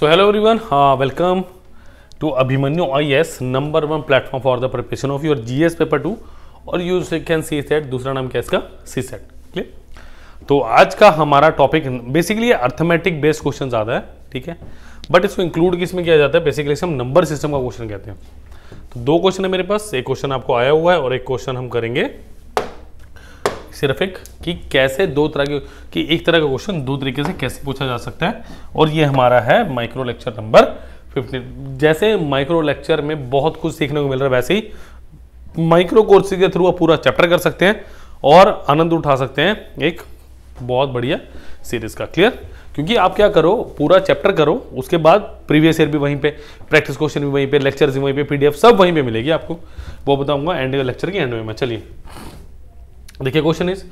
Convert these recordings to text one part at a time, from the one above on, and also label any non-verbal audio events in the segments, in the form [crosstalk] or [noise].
So hello everyone, uh, welcome to Abhimanyu IS, number one platform for the preparation of your GS paper two और you can CSAT दूसरा नाम क्या इसका सी set clear तो आज का हमारा topic basically arithmetic based question ज़्यादा है ठीक है बट इसको इंक्लूड किस में किया जाता है बेसिकली हम नंबर सिस्टम का क्वेश्चन कहते हैं तो दो क्वेश्चन है मेरे पास एक क्वेश्चन आपको आया हुआ है और एक क्वेश्चन हम करेंगे सिर्फ एक कि कैसे दो तरह के कि एक तरह का क्वेश्चन दो तरीके से कैसे पूछा जा सकता है और ये हमारा है माइक्रो लेक्चर नंबर फिफ्टीन जैसे माइक्रो लेक्चर में बहुत कुछ सीखने को मिल रहा है वैसे ही माइक्रो कोर्स के थ्रू आप पूरा चैप्टर कर सकते हैं और आनंद उठा सकते हैं एक बहुत बढ़िया सीरीज का क्लियर क्योंकि आप क्या करो पूरा चैप्टर करो उसके बाद प्रीवियस ईयर भी वहीं पे प्रैक्टिस क्वेश्चन भी वहीं पे लेक्चर्स भी वहीं पे पीडीएफ सब वहीं पे मिलेगी आपको वो बताऊंगा एंड लेक्चर के एंड में चलिए देखिए question is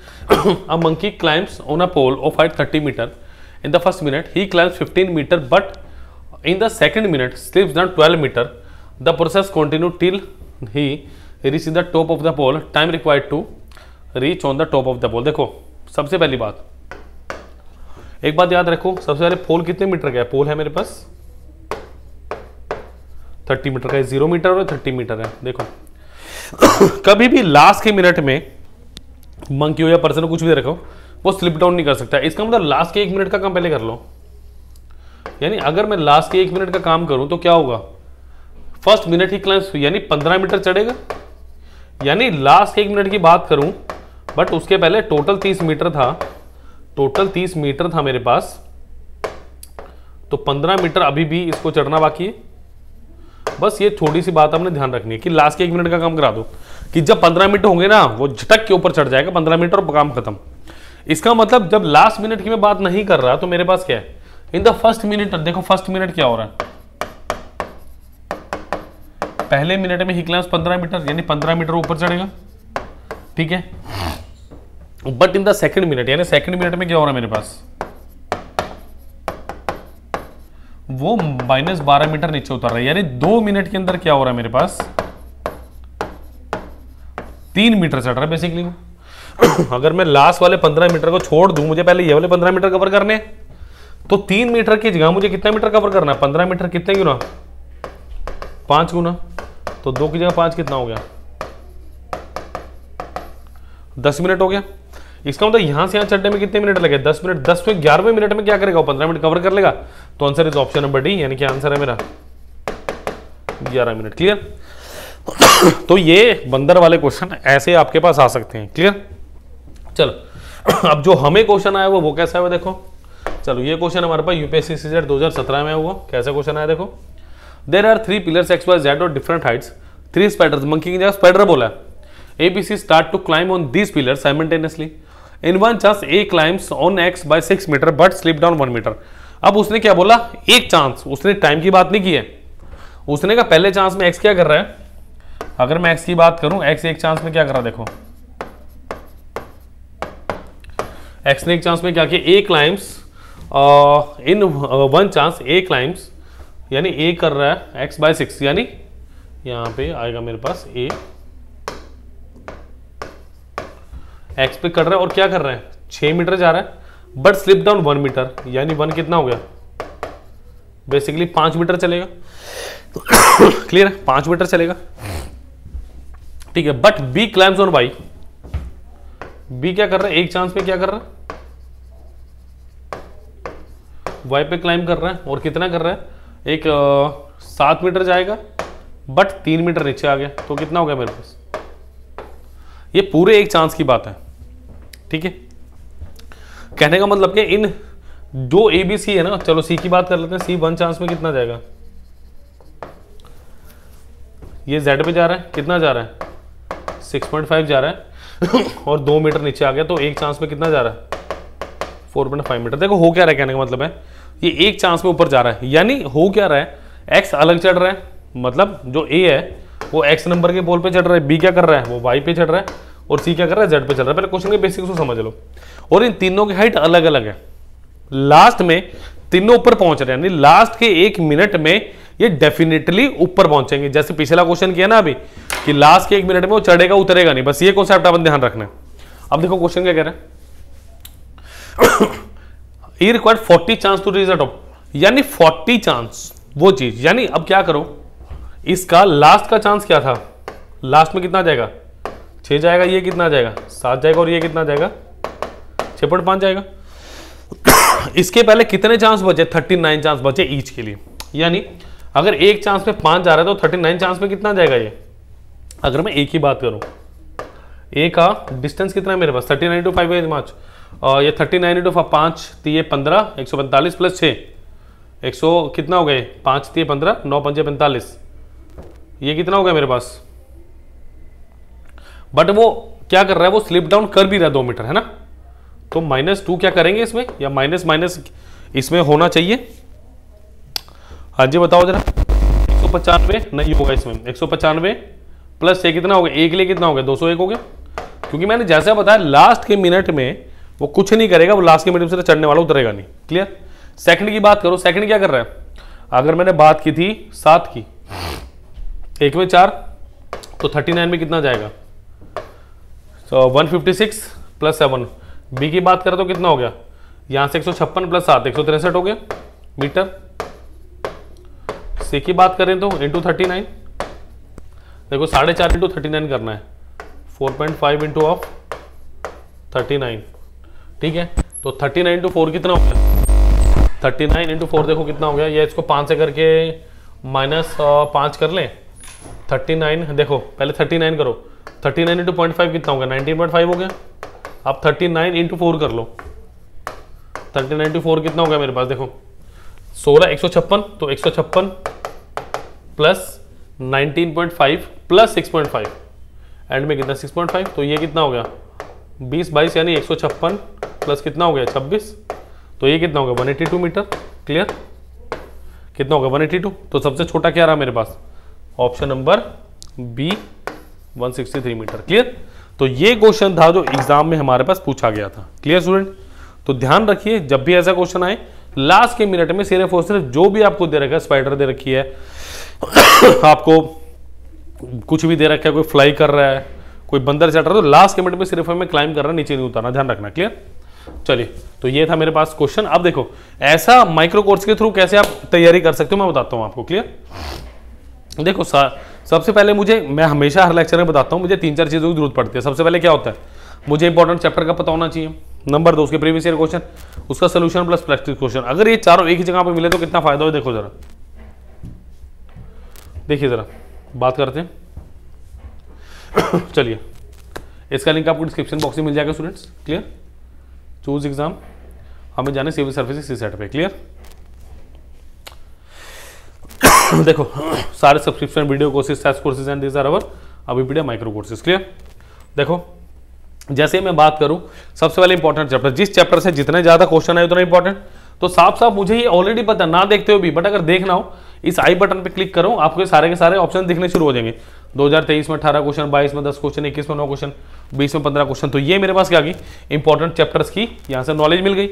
a monkey climbs on a pole of height thirty metre in the first minute ही climbs fifteen metre but in the second minute slips down twelve metre the process continue till he reach in the top of the pole time required to reach on the top of the pole देखो सबसे पहली बात एक बात याद रखो सबसे पहले पोल कितने मीटर का है पोल है मेरे पास थर्टी मीटर का है जीरो मीटर और 30 मीटर है देखो [coughs] कभी भी लास्ट के मिनट में मंकी हो या पर्सन हो कुछ भी रखो वो स्लिप डाउन नहीं कर सकता इसका मतलब लास्ट के एक मिनट का काम पहले कर लो यानी अगर मैं लास्ट के एक मिनट का काम करूं तो क्या होगा फर्स्ट मिनट ही क्लाइंस यानी पंद्रह मीटर चढ़ेगा यानी लास्ट के एक मिनट की बात करूं बट उसके पहले टोटल तीस मीटर था टोटल तीस मीटर था मेरे पास तो पंद्रह मीटर अभी भी इसको चढ़ना बाकी है बस ये थोड़ी सी बात आपने ध्यान रखनी है कि लास्ट के एक मिनट का काम करा दो कि जब पंद्रह मिनट होंगे ना वो झटक के ऊपर चढ़ जाएगा पंद्रह मिनट और काम खत्म इसका मतलब जब लास्ट मिनट की मैं बात नहीं कर रहा तो मेरे पास क्या है इन द फर्स्ट मिनट देखो फर्स्ट मिनट क्या हो रहा है पहले मिनट में ही क्लास पंद्रह मीटर यानी पंद्रह मीटर ऊपर चढ़ेगा ठीक है but in the second minute यानी सेकंड मिनट में क्या हो रहा है मेरे पास वो माइनस बारह मीटर नीचे उतर रहा है यानी दो मिनट के अंदर क्या हो रहा है मेरे पास तीन मीटर चढ़ रहा है बेसिकली वो [coughs] अगर मैं लास्ट वाले पंद्रह मीटर को छोड़ दूं मुझे पहले ये वाले पंद्रह मीटर कवर करने तो तीन मीटर की जगह मुझे कितना मीटर कवर करना है पंद्रह मीटर कितने गुना पांच गुना तो दो की जगह पांच कितना हो गया दस मिनट हो गया इसका मतलब यहां से यहां चढ़ने में कितने मिनट लगे दस मिनट दस में ग्यारहवें मिनट में क्या करेगा पंद्रह मिनट कवर कर लेगा तो answer is option number D यानी कि आंसर है मेरा ग्यारह मिनट क्लियर तो ये बंदर वाले क्वेश्चन ऐसे आपके पास आ सकते हैं क्लियर चलो [clears throat] अब जो हमें क्वेश्चन आया वो वो कैसा है देखो चलो ये क्वेश्चन हमारे पास यूपीएससी हजार सत्रह में हुआ कैसा क्वेश्चन आया देखो there are three pillars X Y Z और different heights three spider monkey की जगह स्पाइडर बोला A B C start to climb on this pillar simultaneously in one chance A climbs on X by six metre but slip down one metre अब उसने क्या बोला एक chance उसने time की बात नहीं की है उसने कहा पहले चांस में एक्स क्या कर रहा है अगर मैं एक्स की बात करूं एक्स एक चांस में क्या करा देखो एक्स ने एक चांस में क्या किया A climbs in one chance A climbs यानी ए कर रहा है एक्स बाय सिक्स यानी यहां पे आएगा मेरे पास ए एक्स पे कर रहा है और क्या कर रहे हैं छह मीटर जा रहा है but slip down one metre यानी वन कितना हो गया बेसिकली पांच मीटर चलेगा क्लियर [coughs] है पांच मीटर चलेगा ठीक है but B climbs on Y B क्या कर रहा है एक चांस पे क्या कर रहा है वाई पे क्लाइम कर रहा है और कितना कर रहा है एक सात मीटर जाएगा बट तीन मीटर नीचे आ गया तो कितना हो गया मेरे पास ये पूरे एक चांस की बात है ठीक है कहने का मतलब कि इन जो ए बी सी है ना चलो सी की बात कर लेते हैं सी वन चांस में कितना जाएगा ये जेड पे जा रहा है कितना जा रहा है 6.5 जा रहा है और दो मीटर नीचे आ गया तो एक चांस में कितना जा रहा है 4.5 मीटर देखो हो क्या रहा है कहने का मतलब है ये एक चांस में ऊपर जा रहा है यानी हो क्या रहा है एक्स अलग चढ़ रहा है मतलब जो ए है वो एक्स नंबर के बॉल पे चढ़ रहा है बी क्या कर रहा है वो वाई पे चढ़ रहा है और सी क्या कर रहा है जेड पे चल रहा है पहले क्वेश्चन के बेसिक को समझ लो और इन तीनों की हाइट अलग अलग है लास्ट में तीनों ऊपर पहुंच रहे हैं यानी लास्ट के एक मिनट में ये डेफिनेटली ऊपर पहुंचेंगे जैसे पिछला क्वेश्चन किया ना अभी कि लास्ट के एक मिनट में वो चढ़ेगा उतरेगा नहीं बस ये कॉन्सेप्ट अपन ध्यान रखना है अब देखो क्वेश्चन क्या कह रहे हैं [coughs] ये required forty chance to reach atop यानी फोर्टी चांस वो चीज यानी अब क्या करो इसका लास्ट का चांस क्या था लास्ट में कितना जाएगा छह जाएगा ये कितना जाएगा सात जाएगा और ये कितना जाएगा छः पॉइंट पाँच जाएगा [coughs] इसके पहले कितने चांस बचे थर्टी नाइन चांस बचे ईच के लिए यानी अगर एक चांस में पांच जा रहा है तो थर्टी नाइन चांस में कितना जाएगा ये अगर मैं एक ही बात करूं ए का डिस्टेंस कितना है मेरे पास thirty nine two five march और ये थर्टी नाइन इंटू पाँच तीय पंद्रह एक सौ पैंतालीस प्लस छः एक सौ कितना हो गए पाँच तीय पंद्रह नौ पंजे पैंतालीस ये कितना हो गया मेरे पास बट वो क्या कर रहा है वो स्लिप डाउन कर भी रहा है दो मीटर है ना तो माइनस टू क्या करेंगे इसमें या माइनस माइनस इसमें होना चाहिए हाँ जी बताओ जरा एक सौ पचानवे नहीं होगा इसमें एक सौ पचानवे प्लस ये कितना हो गया एक लिए कितना हो गया दो सौ एक हो गया क्योंकि मैंने जैसा बताया लास्ट के मिनट में वो कुछ नहीं करेगा वो लास्ट के मिनट से चढ़ने वाला उतरेगा नहीं क्लियर सेकंड की बात करो सेकंड क्या कर रहा है अगर मैंने बात की थी सात की एक में चार तो थर्टी नाइन में कितना जाएगा so one fifty six plus seven B की बात करें तो कितना हो गया यहाँ से एक सौ छप्पन प्लस सात एक सौ तिरसठ हो गया मीटर सी की बात करें तो इंटू थर्टी नाइन देखो साढ़े चार इंटू थर्टी नाइन करना है four point five into of thirty nine ठीक है तो थर्टी नाइन इंटू फोर कितना हो गया थर्टी नाइन इंटू फोर देखो कितना हो गया या इसको पाँच से करके माइनस पाँच कर लें थर्टी नाइन देखो पहले थर्टी नाइन करो thirty nine into point five कितना होगा नाइनटीन पॉइंट फाइव हो गया आप थर्टी नाइन इंटू फोर कर लो थर्टी नाइन इंटू फोर कितना हो गया मेरे पास देखो सोलह एक सौ छप्पन तो एक सौ छप्पन प्लस 19.5 प्लस 6.5 एंड में कितना 6.5 तो ये कितना हो गया 20 बाईस यानी एक प्लस कितना हो गया 26 तो ये कितना हो गया 182 मीटर क्लियर कितना होगा 182 तो सबसे छोटा क्या रहा मेरे पास option number B 163 metre clear तो ये क्वेश्चन था जो एग्जाम में हमारे पास पूछा गया था क्लियर स्टूडेंट तो ध्यान रखिए जब भी ऐसा क्वेश्चन आए लास्ट के मिनट में सिर्फ और सिर्फ जो भी आपको दे रखा है स्पाइडर दे रखी है [coughs] आपको कुछ भी दे रखा है कोई फ्लाई कर रहा है कोई बंदर चढ़ रहा है तो लास्ट के मिनट में सिर्फ हमें क्लाइम है नीचे नहीं उतारना ध्यान रखना क्लियर चलिए तो ये था मेरे पास क्वेश्चन अब देखो ऐसा माइक्रो कोर्स के थ्रू कैसे आप तैयारी कर सकते हो मैं बताता हूँ आपको क्लियर देखो सबसे पहले मुझे मैं हमेशा हर लेक्चर में बताता हूँ मुझे तीन चार चीज़ों की जरूरत पड़ती है सबसे पहले क्या होता है मुझे इंपॉर्टेंट चैप्टर का पता होना चाहिए नंबर दो उसके प्रीवियस ईयर क्वेश्चन उसका सोल्यूशन प्लस प्रैक्टिस क्वेश्चन अगर ये चारों एक ही जगह पर मिले तो कितना फायदा हो देखो जरा देखिए जरा बात करते हैं [coughs] चलिए इसका लिंक आपको डिस्क्रिप्शन बॉक्स में मिल जाएगा स्टूडेंट्स क्लियर चूज एग्जाम हमें जाने सिविल सर्विस सी सेट पे क्लियर [coughs] देखो सारे subscription video courses courses and these are our अभी माइक्रो कोर्सेज क्लियर देखो जैसे मैं बात करूं सबसे पहले इंपॉर्टेंट चैप्टर जिस चैप्टर से जितने ज्यादा क्वेश्चन है उतना इंपॉर्टेंट तो साफ साफ मुझे ये ऑलरेडी पता ना देखते हो भी बट अगर देखना हो इस आई बटन पे क्लिक करो आपको सारे के सारे ऑप्शन दिखने शुरू हो जाएंगे 2023 में 18 क्वेश्चन 22 में 10 क्वेश्चन 21 में 9 क्वेश्चन 20 में 15 क्वेश्चन तो ये मेरे पास क्या गई इंपॉर्टेंट चैप्टर्स की यहाँ से नॉलेज मिल गई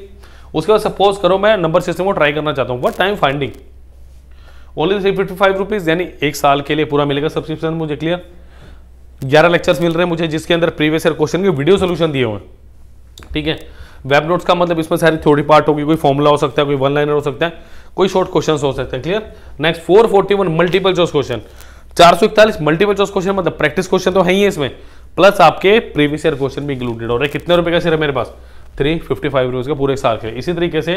उसके बाद सपोज करो मैं नंबर सिस्टम को ट्राई करना चाहता हूँ but time finding only three fifty five rupees यानी एक साल के लिए पूरा मिलेगा सब्सक्रिप्शन मुझे क्लियर ग्यारह लेक्चर्स मिल रहे हैं मुझे जिसके अंदर प्रीवियस ईयर क्वेश्चन के वीडियो सोल्यूशन दिए हुए ठीक है वेब नोट्स का मतलब इसमें सारी थोड़ी पार्ट होगी कोई फॉर्मूला हो सकता है कोई वन लाइनर हो सकता है कोई शॉर्ट क्वेश्चन हो सकते हैं clear next four forty one multiple choice question चार सौ इकतालीस मल्टीपल चॉइस क्वेश्चन मतलब प्रैक्टिस क्वेश्चन तो है ही है इसमें प्लस आपके प्रीवियस ईयर क्वेश्चन भी इंक्लूडेड हो रहे हैं कितने रुपए का सिर्फ मेरे पास थ्री फिफ्टी फाइव रुपीज़ का पूरे साल के इसी तरीके से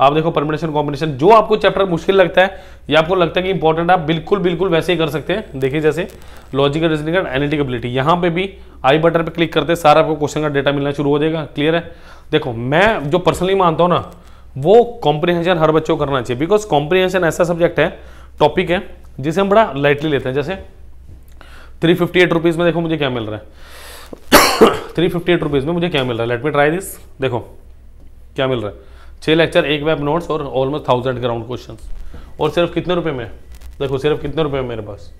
आप देखो परमिनेशन कॉम्बिनेशन जो आपको चैप्टर मुश्किल लगता है या आपको लगता है कि इंपॉर्टेंट आप बिल्कुल बिल्कुल वैसे ही कर सकते हैं देखिए जैसे लॉजिकल रीजनिंग एंड एनिटिकबिलिटी यहाँ पे भी आई बटन पे क्लिक करते सारा आपको क्वेश्चन का डेटा मिलना शुरू हो जाएगा क्लियर है देखो मैं जो पर्सनली मानता हूँ ना वो कॉम्प्रीहेंशन हर बच्चों को करना चाहिए बिकॉज कॉम्प्रीहेंशन ऐसा सब्जेक्ट है टॉपिक है जिसे हम बड़ा लाइटली लेते हैं जैसे थ्री फिफ्टी एट रुपीज़ में देखो मुझे क्या मिल रहा है थ्री फिफ्टी एट रुपीज़ में मुझे क्या मिल रहा है लेट मी ट्राई दिस देखो क्या मिल रहा है छः लेक्चर एक वेब नोट्स और ऑलमोस्ट थाउजेंड ग्राउंड क्वेश्चन और सिर्फ कितने रुपये में देखो सिर्फ कितने रुपये में मेरे पास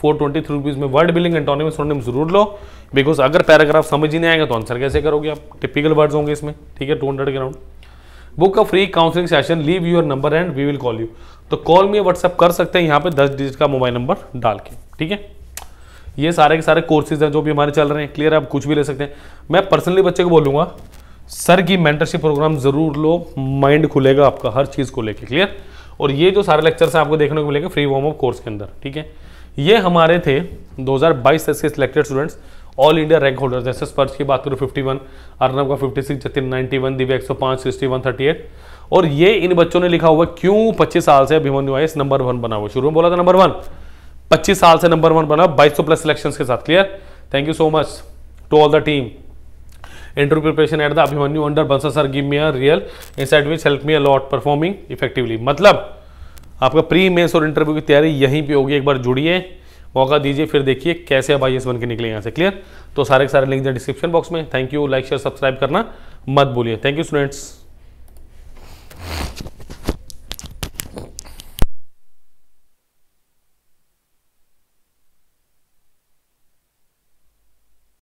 फोर ट्वेंटी थ्री रुपीज़ में वर्ड बिलिंग एंटोनिम सोनिम जरूर लो बिकॉज अगर पैराग्राफ समझ ही नहीं आएगा तो आंसर कैसे करोगे आप टिपिकल वर्ड्स होंगे इसमें ठीक है two hundred ground book a free counselling session leave your number and we will call you तो कॉल में व्हाट्सअप कर सकते हैं यहाँ पे दस डिजिट का मोबाइल नंबर डाल के ठीक है ये सारे के सारे कोर्सेज हैं जो भी हमारे चल रहे हैं क्लियर आप कुछ भी ले सकते हैं मैं पर्सनली बच्चे को बोलूँगा सर की मेंटरशिप प्रोग्राम जरूर लो माइंड खुलेगा आपका हर चीज़ को लेके क्लियर और ये जो सारे लेक्चर्स आपको देखने को मिलेंगे फ्री वॉर्म ऑफ कोर्स के अंदर ठीक है ये हमारे थे 2022 तक के selected students all India rank holder जैसे स्पर्श की बात करूँ 51 अर्नब का fifty six Jatin ninety one Divya एक सौ सिक्सटी वन थर्टी एट और ये इन बच्चों ने लिखा हुआ क्यों पच्चीस साल से अभिमन्यु आइस नंबर वन बना हुआ शुरू में बोला था नंबर वन पच्चीस साल से नंबर वन बना बाईस प्लस सिलेक्शन के साथ clear thank you so much to all the team interview preparation at the Abhimanyu under Bansa sir give me a real insight which help me a lot performing effectively मतलब आपका pre mains और interview की तैयारी यहीं पे होगी एक बार जुड़िए मौका दीजिए फिर देखिए कैसे अब आई बन के निकले यहाँ से क्लियर तो सारे के सारे लिंक डिस्क्रिप्शन बॉक्स में thank you like share subscribe करना मत बोलिए थैंक यू स्टूडेंट्स